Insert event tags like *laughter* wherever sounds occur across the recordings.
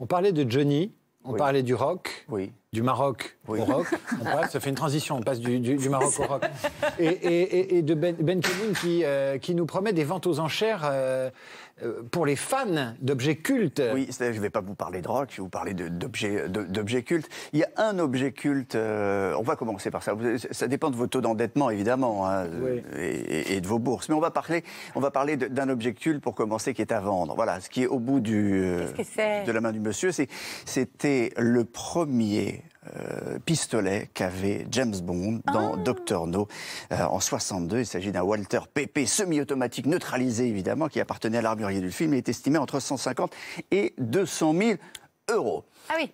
On parlait de Johnny, on parlait du rock. Oui du Maroc au rock, *laughs* on ça fait une transition, on passe du, Maroc au rock. *laughs* Et, de Ben, ben qui, euh, qui nous promet des ventes aux enchères euh, euh, pour les fans d'objets cultes. Oui, je ne vais pas vous parler de rock, je vais vous parler d'objets cultes. Il y a un objet culte, on va commencer par ça, ça dépend de vos taux d'endettement évidemment hein, et, et, de vos bourses, mais on va parler, on va parler d'un objet culte pour commencer qui est à vendre. Voilà, ce qui est au bout du, de la main du monsieur, c'était le premier euh, pistolet qu'avait James Bond dans ah. Doctor No euh, en 62. Il s'agit d'un Walter PP semi-automatique neutralisé, évidemment, qui appartenait à l'armurier du film et est estimé entre 150 et 200 000 euros. Ah oui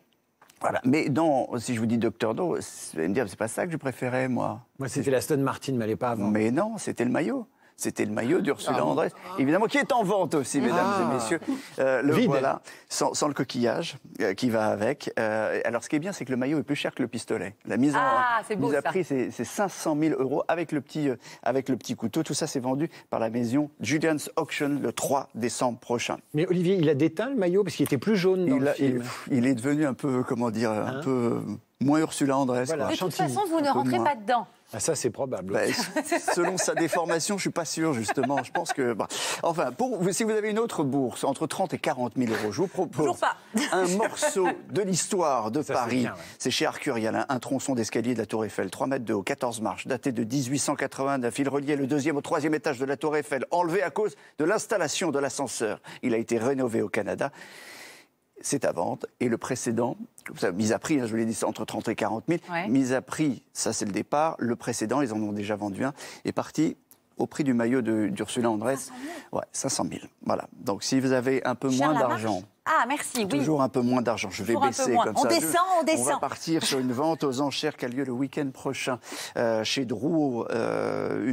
voilà. Mais dans, si je vous dis Docteur No, vous allez me dire, c'est pas ça que je préférais, moi. Moi, c'était la Stone Martin, mais elle n'est pas avant. Mais non, c'était le maillot c'était le maillot d'Ursula ah, évidemment, qui est en vente aussi, ah. mesdames et messieurs. Euh, le vide. voilà, sans, le coquillage euh, qui va avec. Euh, alors, ce qui est bien, c'est que le maillot est plus cher que le pistolet. La mise, en, ah, vente, a c'est 500 000 euros avec le petit, avec le petit couteau. Tout ça, c'est vendu par la maison Julian's Auction le 3 décembre prochain. Mais Olivier, il a déteint le maillot parce qu'il était plus jaune dans il est devenu un peu, comment dire, un hein peu moins Ursula Andrés. de toute façon, vous ne rentrez pas dedans. Ah, ça, c'est probable. Bah, selon sa déformation, je suis pas sûr, justement. Je pense que. Bah, enfin, pour, si vous avez une autre bourse, entre 30 et 40 000 euros, je vous propose un morceau de l'histoire de Paris. C'est chez Arcurial, un, un tronçon d'escalier de la Tour Eiffel, 3 mètres de haut, 14 marches, daté de 1880, d'un fil relié le deuxième au troisième étage de la Tour Eiffel, enlevé à cause de l'installation de l'ascenseur. Il a été rénové au Canada c'est à vente. Et le précédent, mise à prix, hein, je vous l'ai dit, c'est entre 30 et 40 000. Mise à prix, ça c'est le départ. Le précédent, ils en ont déjà vendu un, est parti au prix du maillot d'Ursula Andrés. 500 000. Voilà. Donc si vous avez un peu moins d'argent. Ah, merci, Toujours un peu moins d'argent. Je vais baisser comme on ça. Descend, on descend, on va partir sur une vente aux enchères qui a lieu le week-end prochain euh, chez Drouot. Euh,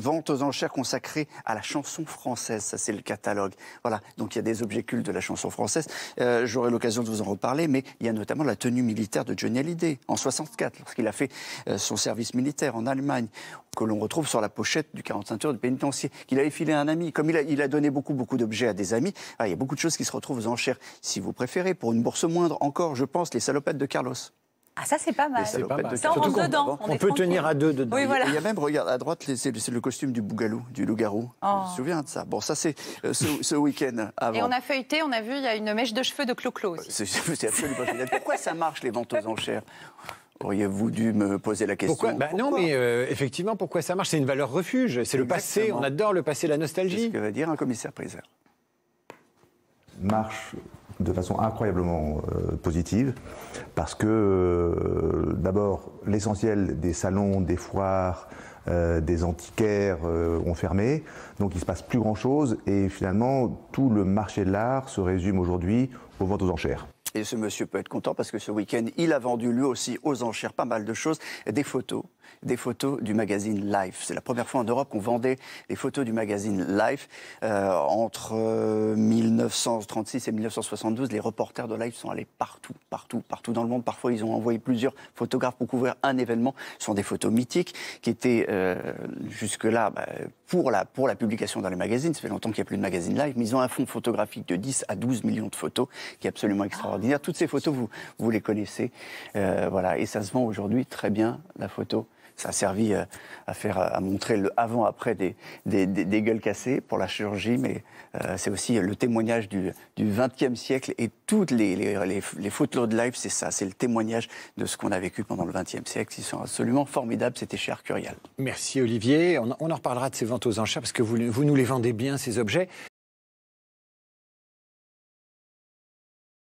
vente aux enchères consacrée à la chanson française. Ça, c'est le catalogue. Voilà. Donc, il y a des objets cultes de la chanson française. Euh, j'aurai l'occasion de vous en reparler, mais il y a notamment la tenue militaire de Johnny Hallyday en 64, lorsqu'il a fait euh, son service militaire en Allemagne, que l'on retrouve sur la pochette du 45 heures du pénitencier, qu'il avait filé à un ami. Comme il a, donné beaucoup, beaucoup d'objets à des amis, ah, il y a beaucoup de choses qui se retrouvent aux enchères, si vous préférez, pour une bourse moindre encore, je pense, les salopettes de Carlos. Ah, ça, c'est pas mal. Ça, on rentre dedans. On, peut tenir à deux dedans. Il y a même, regarde, à droite, c'est le costume du bougalou, du loup-garou. Je oh. me souviens de ça. Bon, ça, c'est euh, ce, week-end avant. Et on a feuilleté, on a vu, il y a une mèche de cheveux de Clo-Clo euh, C'est absolument génial. Pourquoi ça marche, les ventes aux enchères Auriez-vous dû me poser la question pourquoi, bah, Non, mais euh, effectivement, pourquoi ça marche C'est une valeur refuge. C'est le passé. On adore le passé, la nostalgie. C'est ce que va dire un commissaire-priseur. Marche de façon incroyablement euh, positive, parce que euh, d'abord l'essentiel des salons, des foires, euh, des antiquaires ont fermé, donc il se passe plus grand-chose, et finalement tout le marché de l'art se résume aujourd'hui aux ventes aux enchères. Et ce monsieur peut être content parce que ce week-end, il a vendu lui aussi aux enchères pas mal de choses, des photos, des photos du magazine Life. C'est la première fois en Europe qu'on vendait les photos du magazine Life. Euh, entre 1936 euh, et 1972, les reporters de Life sont allés partout, partout, partout dans le monde. Parfois, ils ont envoyé plusieurs photographes pour couvrir un événement. Ce sont des photos mythiques qui étaient euh, jusque-là bah, pour, la, pour la publication dans les magazines. Ça fait longtemps qu'il n'y a plus de magazine Life, mais ils ont un fonds photographique de 10 à 12 millions de photos qui est absolument ah. extraordinaire. Toutes ces photos, vous, vous les connaissez. Euh, voilà. Et ça se vend aujourd'hui très bien, la photo. Ça a servi euh, à faire, à montrer le avant-après des des, des, gueules cassées pour la chirurgie, mais euh, c'est aussi le témoignage du, du 20e siècle et toutes les, les, les, photos de live, c'est ça, c'est le témoignage de ce qu'on a vécu pendant le 20e siècle. Ils sont absolument formidables, c'était cher curial. Merci Olivier. On, en reparlera de ces ventes aux enchères parce que vous, vous nous les vendez bien, ces objets.